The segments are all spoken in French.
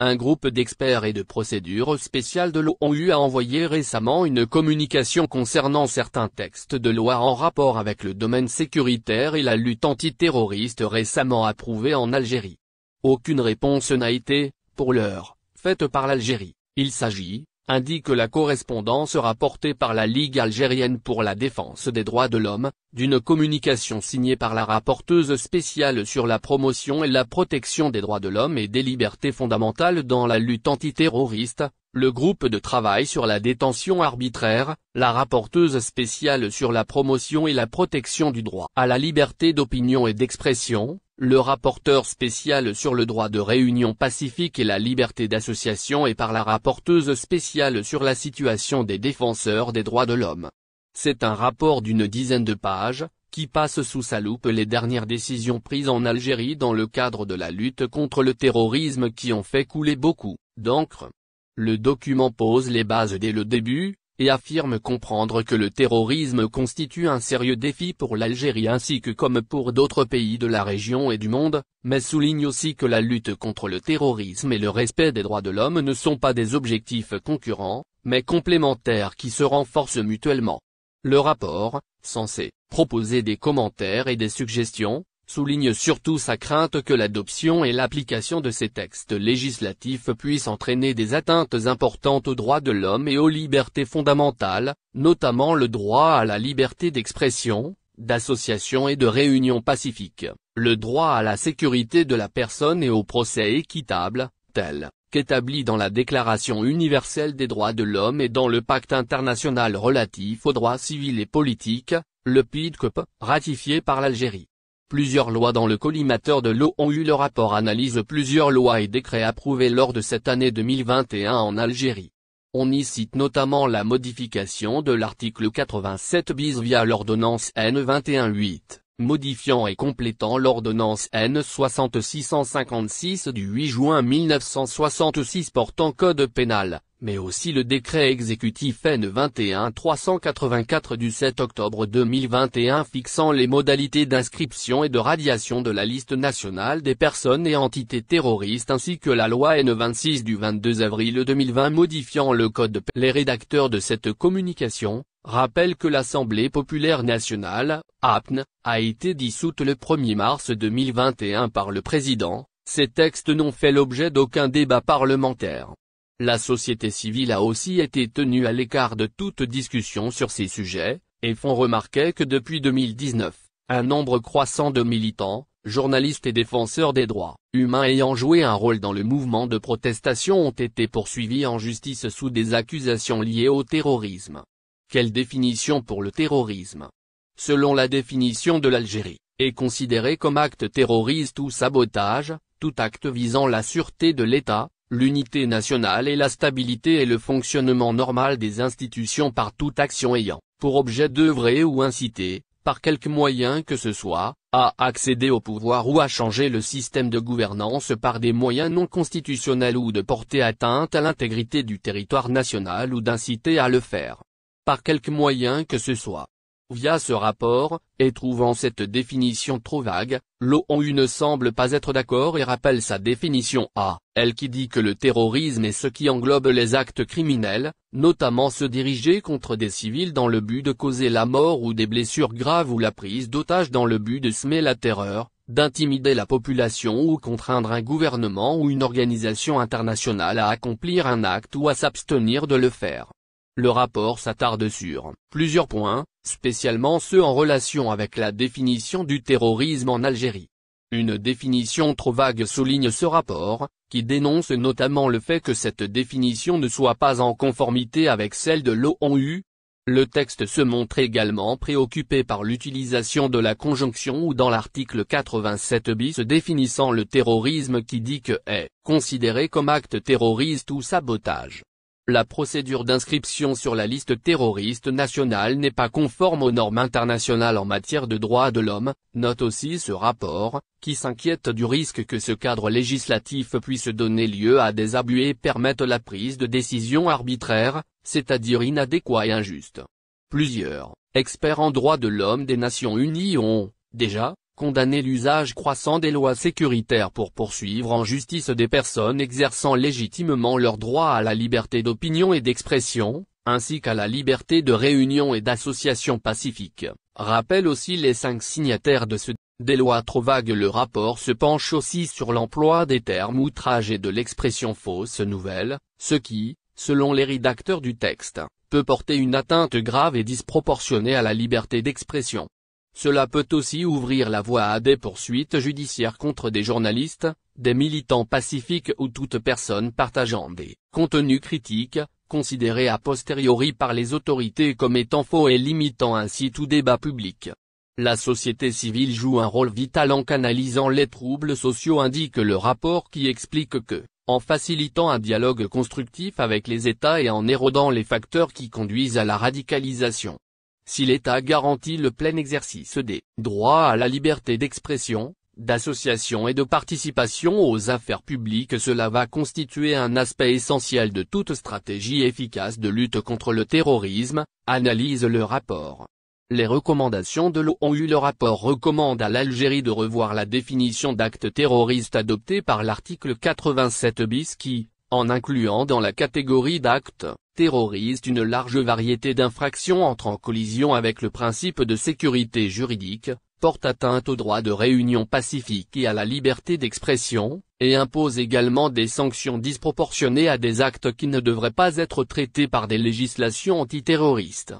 Un groupe d'experts et de procédures spéciales de l'ONU a envoyé récemment une communication concernant certains textes de loi en rapport avec le domaine sécuritaire et la lutte antiterroriste récemment approuvée en Algérie. Aucune réponse n'a été, pour l'heure, faite par l'Algérie. Il s'agit, indique la correspondance rapportée par la Ligue algérienne pour la défense des droits de l'homme, d'une communication signée par la rapporteuse spéciale sur la promotion et la protection des droits de l'homme et des libertés fondamentales dans la lutte antiterroriste, le groupe de travail sur la détention arbitraire, la rapporteuse spéciale sur la promotion et la protection du droit à la liberté d'opinion et d'expression, le rapporteur spécial sur le droit de réunion pacifique et la liberté d'association et par la rapporteuse spéciale sur la situation des défenseurs des droits de l'homme. C'est un rapport d'une dizaine de pages, qui passe sous sa loupe les dernières décisions prises en Algérie dans le cadre de la lutte contre le terrorisme qui ont fait couler beaucoup d'encre. Le document pose les bases dès le début, et affirme comprendre que le terrorisme constitue un sérieux défi pour l'Algérie ainsi que comme pour d'autres pays de la région et du monde, mais souligne aussi que la lutte contre le terrorisme et le respect des droits de l'homme ne sont pas des objectifs concurrents, mais complémentaires qui se renforcent mutuellement. Le rapport, censé proposer des commentaires et des suggestions, souligne surtout sa crainte que l'adoption et l'application de ces textes législatifs puissent entraîner des atteintes importantes aux droits de l'homme et aux libertés fondamentales, notamment le droit à la liberté d'expression, d'association et de réunion pacifique, le droit à la sécurité de la personne et au procès équitable, tel qu'établi dans la Déclaration universelle des droits de l'homme et dans le pacte international relatif aux droits civils et politiques, le PIDCOP, ratifié par l'Algérie. Plusieurs lois dans le collimateur de l'eau ont eu le rapport analyse plusieurs lois et décrets approuvés lors de cette année 2021 en Algérie. On y cite notamment la modification de l'article 87 bis via l'ordonnance n 21 8 modifiant et complétant l'ordonnance N6656 du 8 juin 1966 portant code pénal, mais aussi le décret exécutif N21-384 du 7 octobre 2021 fixant les modalités d'inscription et de radiation de la liste nationale des personnes et entités terroristes ainsi que la loi N26 du 22 avril 2020 modifiant le code. Les rédacteurs de cette communication, rappellent que l'Assemblée populaire nationale, APN, a été dissoute le 1er mars 2021 par le président, ces textes n'ont fait l'objet d'aucun débat parlementaire. La société civile a aussi été tenue à l'écart de toute discussion sur ces sujets, et font remarquer que depuis 2019, un nombre croissant de militants, journalistes et défenseurs des droits humains ayant joué un rôle dans le mouvement de protestation ont été poursuivis en justice sous des accusations liées au terrorisme. Quelle définition pour le terrorisme Selon la définition de l'Algérie, est considéré comme acte terroriste ou sabotage, tout acte visant la sûreté de l'État, l'unité nationale et la stabilité et le fonctionnement normal des institutions par toute action ayant, pour objet d'œuvrer ou inciter, par quelque moyen que ce soit, à accéder au pouvoir ou à changer le système de gouvernance par des moyens non constitutionnels ou de porter atteinte à l'intégrité du territoire national ou d'inciter à le faire. Par quelque moyen que ce soit. Via ce rapport, et trouvant cette définition trop vague, l'ONU ne semble pas être d'accord et rappelle sa définition à, elle qui dit que le terrorisme est ce qui englobe les actes criminels, notamment ceux diriger contre des civils dans le but de causer la mort ou des blessures graves ou la prise d'otages dans le but de semer la terreur, d'intimider la population ou contraindre un gouvernement ou une organisation internationale à accomplir un acte ou à s'abstenir de le faire. Le rapport s'attarde sur plusieurs points, spécialement ceux en relation avec la définition du terrorisme en Algérie. Une définition trop vague souligne ce rapport, qui dénonce notamment le fait que cette définition ne soit pas en conformité avec celle de l'ONU. Le texte se montre également préoccupé par l'utilisation de la conjonction ou dans l'article 87 bis définissant le terrorisme qui dit que est considéré comme acte terroriste ou sabotage. La procédure d'inscription sur la liste terroriste nationale n'est pas conforme aux normes internationales en matière de droits de l'homme, note aussi ce rapport, qui s'inquiète du risque que ce cadre législatif puisse donner lieu à des abus et permette la prise de décisions arbitraires, c'est-à-dire inadéquats et injustes. Plusieurs experts en droits de l'homme des Nations Unies ont, déjà, condamner l'usage croissant des lois sécuritaires pour poursuivre en justice des personnes exerçant légitimement leur droit à la liberté d'opinion et d'expression, ainsi qu'à la liberté de réunion et d'association pacifique, rappelle aussi les cinq signataires de ce des lois trop vagues le rapport se penche aussi sur l'emploi des termes outrage et de l'expression fausse nouvelle, ce qui, selon les rédacteurs du texte, peut porter une atteinte grave et disproportionnée à la liberté d'expression. Cela peut aussi ouvrir la voie à des poursuites judiciaires contre des journalistes, des militants pacifiques ou toute personne partageant des contenus critiques, considérés a posteriori par les autorités comme étant faux et limitant ainsi tout débat public. La société civile joue un rôle vital en canalisant les troubles sociaux indique le rapport qui explique que, en facilitant un dialogue constructif avec les États et en érodant les facteurs qui conduisent à la radicalisation, si l'État garantit le plein exercice des droits à la liberté d'expression, d'association et de participation aux affaires publiques cela va constituer un aspect essentiel de toute stratégie efficace de lutte contre le terrorisme, analyse le rapport. Les recommandations de l'ONU Le rapport recommande à l'Algérie de revoir la définition d'acte terroriste adoptée par l'article 87 bis qui, en incluant dans la catégorie d'actes terroristes une large variété d'infractions entre en collision avec le principe de sécurité juridique, porte atteinte au droit de réunion pacifique et à la liberté d'expression, et impose également des sanctions disproportionnées à des actes qui ne devraient pas être traités par des législations antiterroristes.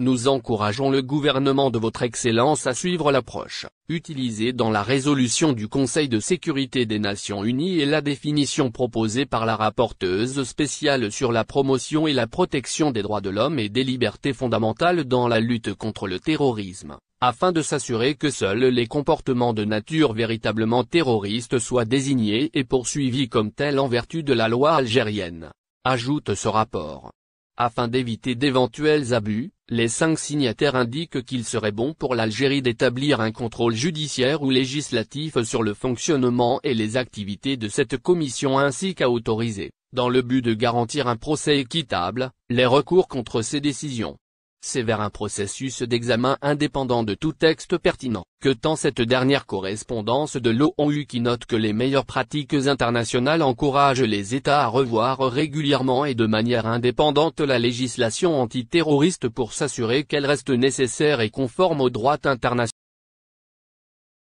Nous encourageons le gouvernement de votre Excellence à suivre l'approche, utilisée dans la résolution du Conseil de sécurité des Nations Unies et la définition proposée par la rapporteuse spéciale sur la promotion et la protection des droits de l'homme et des libertés fondamentales dans la lutte contre le terrorisme, afin de s'assurer que seuls les comportements de nature véritablement terroriste soient désignés et poursuivis comme tels en vertu de la loi algérienne. Ajoute ce rapport. Afin d'éviter d'éventuels abus, les cinq signataires indiquent qu'il serait bon pour l'Algérie d'établir un contrôle judiciaire ou législatif sur le fonctionnement et les activités de cette commission ainsi qu'à autoriser, dans le but de garantir un procès équitable, les recours contre ces décisions c'est vers un processus d'examen indépendant de tout texte pertinent que tant cette dernière correspondance de l'ONU qui note que les meilleures pratiques internationales encouragent les États à revoir régulièrement et de manière indépendante la législation antiterroriste pour s'assurer qu'elle reste nécessaire et conforme aux droits internationaux.